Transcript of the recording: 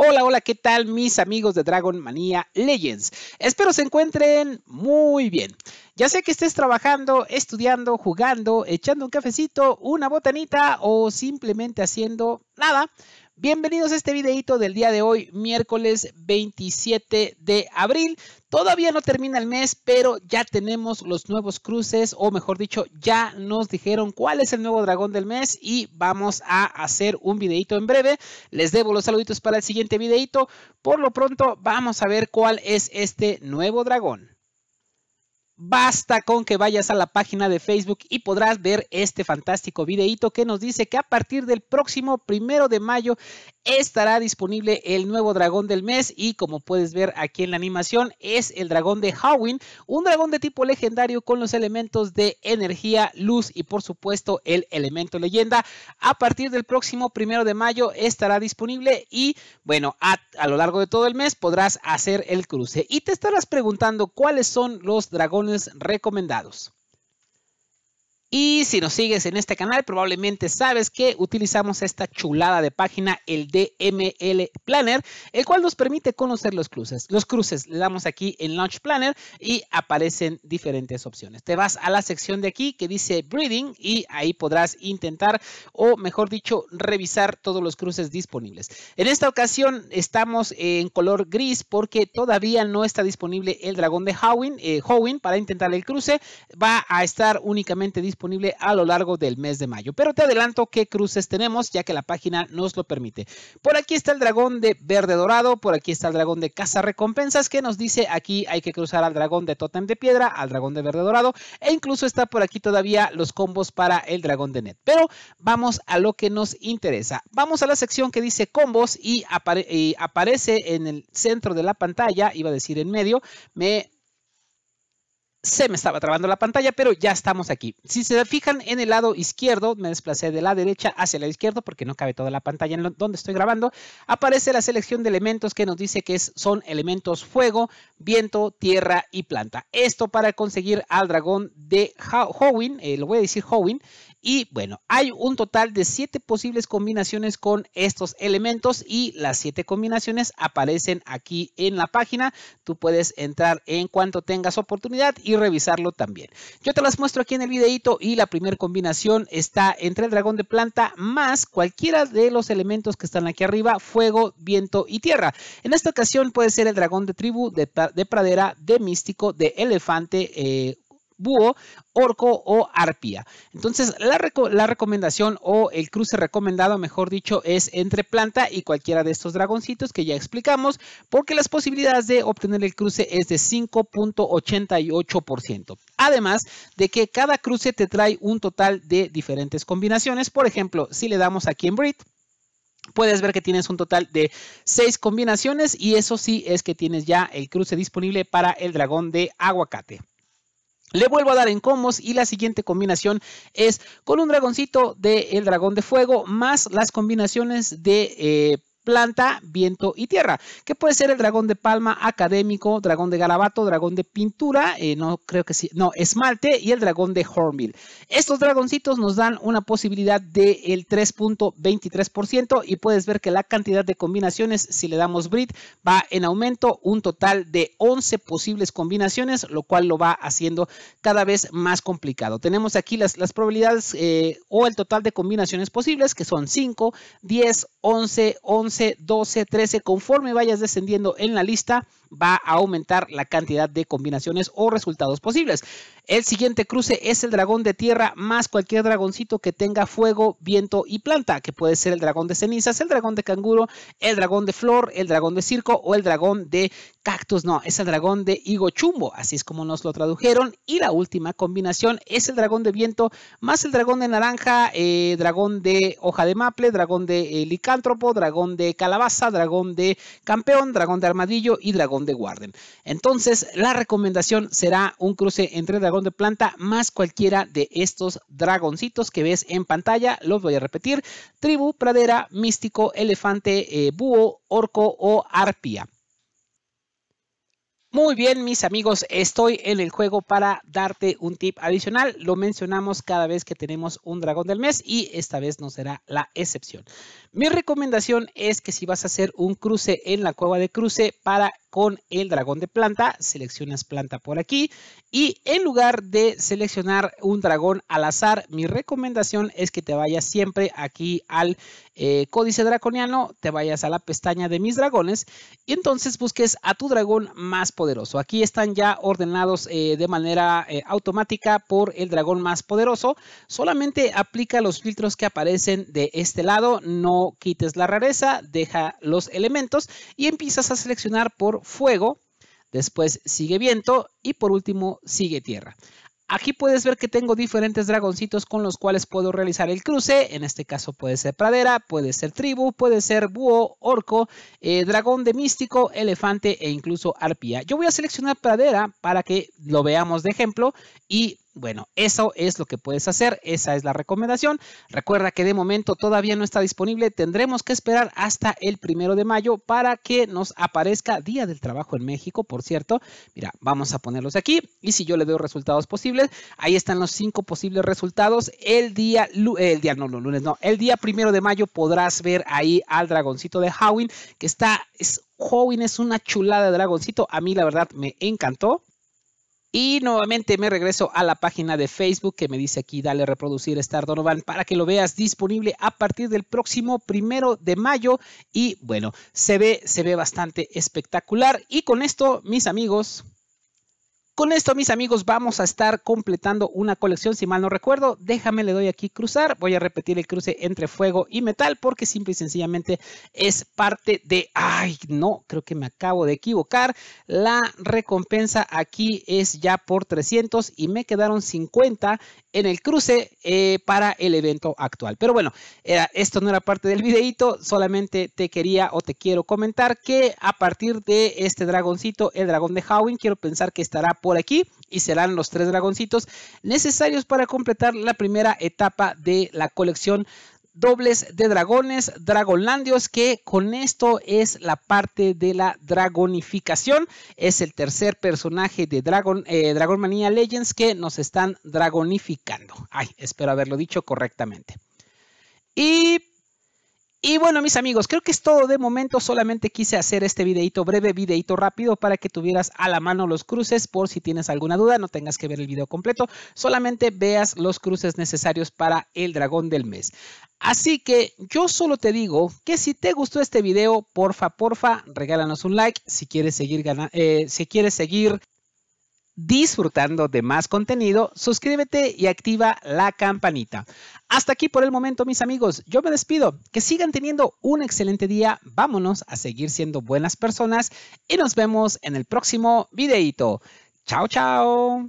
Hola, hola, ¿qué tal mis amigos de Dragon Manía Legends? Espero se encuentren muy bien. Ya sea que estés trabajando, estudiando, jugando, echando un cafecito, una botanita o simplemente haciendo nada, Bienvenidos a este videito del día de hoy, miércoles 27 de abril. Todavía no termina el mes, pero ya tenemos los nuevos cruces, o mejor dicho, ya nos dijeron cuál es el nuevo dragón del mes y vamos a hacer un videito en breve. Les debo los saluditos para el siguiente videito. Por lo pronto, vamos a ver cuál es este nuevo dragón. Basta con que vayas a la página de Facebook y podrás ver este fantástico videíto que nos dice que a partir del próximo primero de mayo estará disponible el nuevo dragón del mes y como puedes ver aquí en la animación es el dragón de Howin, un dragón de tipo legendario con los elementos de energía, luz y por supuesto el elemento leyenda. A partir del próximo primero de mayo estará disponible y bueno, a lo largo de todo el mes podrás hacer el cruce. Y te estarás preguntando cuáles son los dragones recomendados. Y si nos sigues en este canal, probablemente sabes que utilizamos esta chulada de página, el DML Planner, el cual nos permite conocer los cruces. Los cruces le damos aquí en Launch Planner y aparecen diferentes opciones. Te vas a la sección de aquí que dice Breeding y ahí podrás intentar o mejor dicho, revisar todos los cruces disponibles. En esta ocasión estamos en color gris porque todavía no está disponible el dragón de Howin, eh, para intentar el cruce. Va a estar únicamente disponible disponible a lo largo del mes de mayo. Pero te adelanto qué cruces tenemos ya que la página nos lo permite. Por aquí está el dragón de verde dorado, por aquí está el dragón de caza recompensas que nos dice aquí hay que cruzar al dragón de totem de piedra, al dragón de verde dorado e incluso está por aquí todavía los combos para el dragón de net. Pero vamos a lo que nos interesa. Vamos a la sección que dice combos y, y aparece en el centro de la pantalla, iba a decir en medio, me se me estaba trabando la pantalla, pero ya estamos aquí. Si se fijan en el lado izquierdo, me desplacé de la derecha hacia el lado izquierdo porque no cabe toda la pantalla en donde estoy grabando, aparece la selección de elementos que nos dice que son elementos fuego, viento, tierra y planta. Esto para conseguir al dragón de Howin, eh, lo voy a decir Howin, y bueno, hay un total de siete posibles combinaciones con estos elementos y las siete combinaciones aparecen aquí en la página. Tú puedes entrar en cuanto tengas oportunidad y revisarlo también. Yo te las muestro aquí en el videito y la primera combinación está entre el dragón de planta más cualquiera de los elementos que están aquí arriba, fuego, viento y tierra. En esta ocasión puede ser el dragón de tribu, de, pradera, de místico, de elefante, eh, búho, orco o arpía. Entonces, la, recomendación o el cruce recomendado, mejor dicho, es entre planta y cualquiera de estos dragoncitos que ya explicamos, porque las posibilidades de obtener el cruce es de 5.88%. Además de que cada cruce te trae un total de diferentes combinaciones. Por ejemplo, si le damos aquí en Breed, Puedes ver que tienes un total de seis combinaciones y eso sí es que tienes ya el cruce disponible para el dragón de aguacate. Le vuelvo a dar en combos y la siguiente combinación es con un dragoncito del el dragón de fuego más las combinaciones de eh, planta, viento y tierra, que puede ser el dragón de palma académico, dragón de garabato, dragón de pintura, eh, no creo que sí, no, esmalte y el dragón de Hornbill. Estos dragoncitos nos dan una posibilidad del 3.23% y puedes ver que la cantidad de combinaciones, si le damos Brit, va en aumento un total de 11 posibles combinaciones, lo cual lo va haciendo cada vez más complicado. Tenemos aquí las, las probabilidades eh, o el total de combinaciones posibles, que son 5, 10, 11, 11, 11, 12, 13, conforme vayas descendiendo en la lista, va a aumentar la cantidad de combinaciones o resultados posibles. El siguiente cruce es el dragón de tierra más cualquier dragoncito que tenga fuego, viento y planta, que puede ser el dragón de cenizas, el dragón de canguro, el dragón de flor, el dragón de circo o el dragón de cactus. No, es el dragón de higo chumbo, así es como nos lo tradujeron. Y la última combinación es el dragón de viento más el dragón de naranja, dragón de hoja de maple, dragón de licántropo, dragón de calabaza, dragón de campeón, dragón de armadillo y dragón de guarden. Entonces, la recomendación será un cruce entre dragón de planta más cualquiera de estos dragoncitos que ves en pantalla. Los voy a repetir. Tribu, pradera, místico, elefante, eh, búho, orco o arpía. Muy bien, mis amigos, estoy en el juego para darte un tip adicional. Lo mencionamos cada vez que tenemos un dragón del mes y esta vez no será la excepción. Mi recomendación es que si vas a hacer un cruce en la cueva de cruce para con el dragón de planta, seleccionas planta por aquí y en lugar de seleccionar un dragón al azar, mi recomendación es que te vayas siempre aquí al eh, códice draconiano, te vayas a la pestaña de mis dragones y entonces busques a tu dragón más poderoso. Aquí están ya ordenados eh, de manera eh, automática por el dragón más poderoso. Solamente aplica los filtros que aparecen de este lado, no quites la rareza, deja los elementos y empiezas a seleccionar por fuego, después sigue viento y por último sigue tierra. Aquí puedes ver que tengo diferentes dragoncitos con los cuales puedo realizar el cruce. En este caso puede ser pradera, puede ser tribu, puede ser búho, orco, eh, dragón de místico, elefante e incluso arpía. Yo voy a seleccionar pradera para que lo veamos de ejemplo y bueno, eso es lo que puedes hacer, esa es la recomendación. Recuerda que de momento todavía no está disponible, tendremos que esperar hasta el primero de mayo para que nos aparezca Día del Trabajo en México, por cierto. Mira, vamos a ponerlos aquí y si yo le doy resultados posibles, ahí están los cinco posibles resultados. El día, el día, no, no, lunes, no, el día primero de mayo podrás ver ahí al dragoncito de Howin, que está, es, Howin es una chulada de dragoncito, a mí la verdad me encantó. Y nuevamente me regreso a la página de Facebook que me dice aquí, dale reproducir Star Donovan para que lo veas disponible a partir del próximo primero de mayo. Y bueno, se ve, se ve bastante espectacular. Y con esto, mis amigos, con esto, mis amigos, vamos a estar completando una colección, si mal no recuerdo. Déjame, le doy aquí cruzar. Voy a repetir el cruce entre fuego y metal porque simple y sencillamente es parte de... ¡Ay, no! Creo que me acabo de equivocar. La recompensa aquí es ya por 300 y me quedaron 50 en el cruce eh, para el evento actual. Pero bueno, esto no era parte del videito. Solamente te quería o te quiero comentar que a partir de este dragoncito, el dragón de Howin, quiero pensar que estará por por aquí y serán los tres dragoncitos necesarios para completar la primera etapa de la colección dobles de dragones, Dragonlandios, que con esto es la parte de la dragonificación. Es el tercer personaje de Dragon, eh, Dragon Manía Legends que nos están dragonificando. Ay, espero haberlo dicho correctamente. Y y bueno, mis amigos, creo que es todo de momento. Solamente quise hacer este videito breve, videito rápido para que tuvieras a la mano los cruces por si tienes alguna duda, no tengas que ver el video completo, solamente veas los cruces necesarios para el dragón del mes. Así que yo solo te digo que si te gustó este video, porfa, porfa, regálanos un like. Si quieres seguir, eh, si quieres seguir disfrutando de más contenido, suscríbete y activa la campanita. Hasta aquí por el momento, mis amigos. Yo me despido. Que sigan teniendo un excelente día. Vámonos a seguir siendo buenas personas y nos vemos en el próximo videito. Chao, chao.